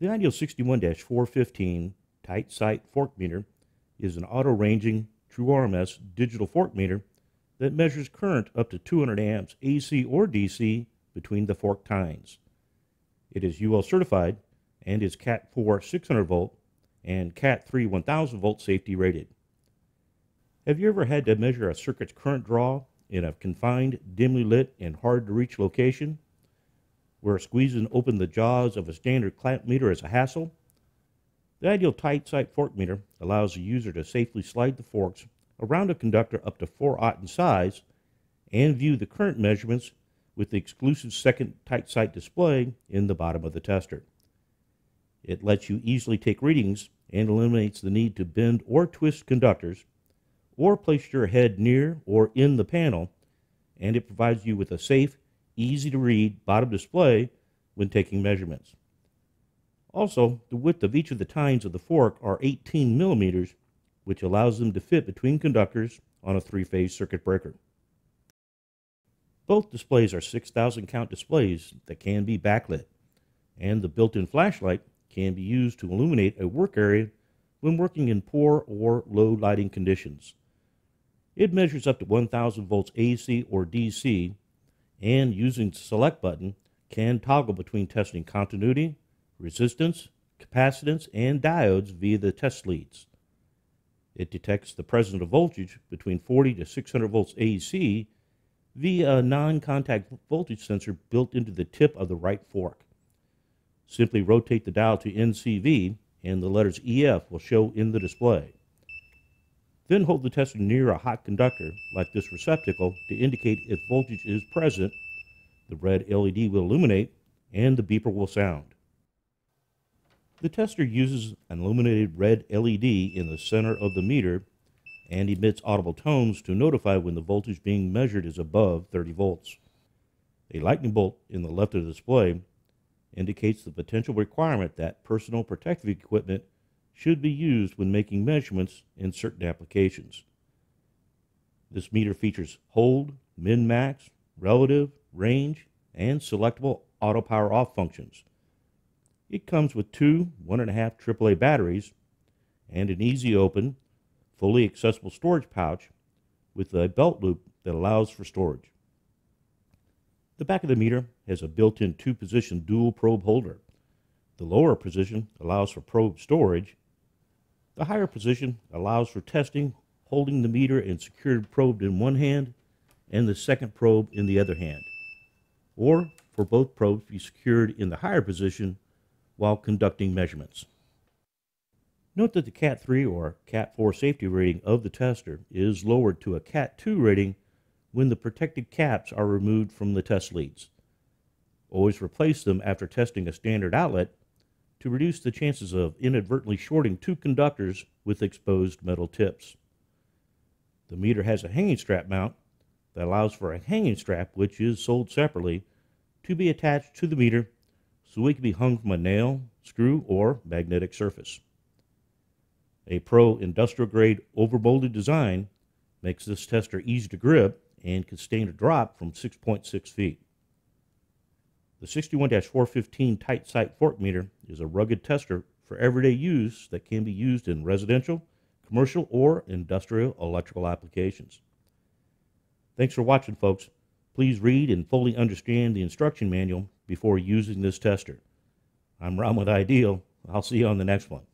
The Ideal 61-415 tight sight fork meter is an auto-ranging true RMS digital fork meter that measures current up to 200 amps AC or DC between the fork tines. It is UL certified and is Cat 4 600 volt and Cat 3 1000 volt safety rated. Have you ever had to measure a circuit's current draw in a confined, dimly lit, and hard to reach location? where squeezing open the jaws of a standard clamp meter is a hassle, the ideal tight sight fork meter allows the user to safely slide the forks around a conductor up to 4 aught in size and view the current measurements with the exclusive second tight sight display in the bottom of the tester. It lets you easily take readings and eliminates the need to bend or twist conductors or place your head near or in the panel, and it provides you with a safe easy to read bottom display when taking measurements. Also, the width of each of the tines of the fork are 18 millimeters, which allows them to fit between conductors on a three-phase circuit breaker. Both displays are 6,000 count displays that can be backlit, and the built-in flashlight can be used to illuminate a work area when working in poor or low lighting conditions. It measures up to 1,000 volts AC or DC and using the select button can toggle between testing continuity, resistance, capacitance, and diodes via the test leads. It detects the presence of voltage between 40 to 600 volts AC via a non-contact voltage sensor built into the tip of the right fork. Simply rotate the dial to NCV and the letters EF will show in the display. Then hold the tester near a hot conductor, like this receptacle, to indicate if voltage is present. The red LED will illuminate, and the beeper will sound. The tester uses an illuminated red LED in the center of the meter and emits audible tones to notify when the voltage being measured is above 30 volts. A lightning bolt in the left of the display indicates the potential requirement that personal protective equipment should be used when making measurements in certain applications. This meter features hold, min-max, relative, range, and selectable auto power off functions. It comes with two 1.5 AAA batteries and an easy open, fully accessible storage pouch with a belt loop that allows for storage. The back of the meter has a built-in two-position dual probe holder. The lower position allows for probe storage the higher position allows for testing, holding the meter and secured probe in one hand and the second probe in the other hand, or for both probes be secured in the higher position while conducting measurements. Note that the CAT 3 or CAT 4 safety rating of the tester is lowered to a CAT 2 rating when the protected caps are removed from the test leads. Always replace them after testing a standard outlet to reduce the chances of inadvertently shorting two conductors with exposed metal tips. The meter has a hanging strap mount that allows for a hanging strap, which is sold separately, to be attached to the meter so it can be hung from a nail, screw, or magnetic surface. A pro industrial grade overbolted design makes this tester easy to grip and can stand a drop from 6.6 feet. The 61-415 tight sight fork meter is a rugged tester for everyday use that can be used in residential, commercial, or industrial electrical applications. Thanks for watching, folks. Please read and fully understand the instruction manual before using this tester. I'm Ron with Ideal. I'll see you on the next one.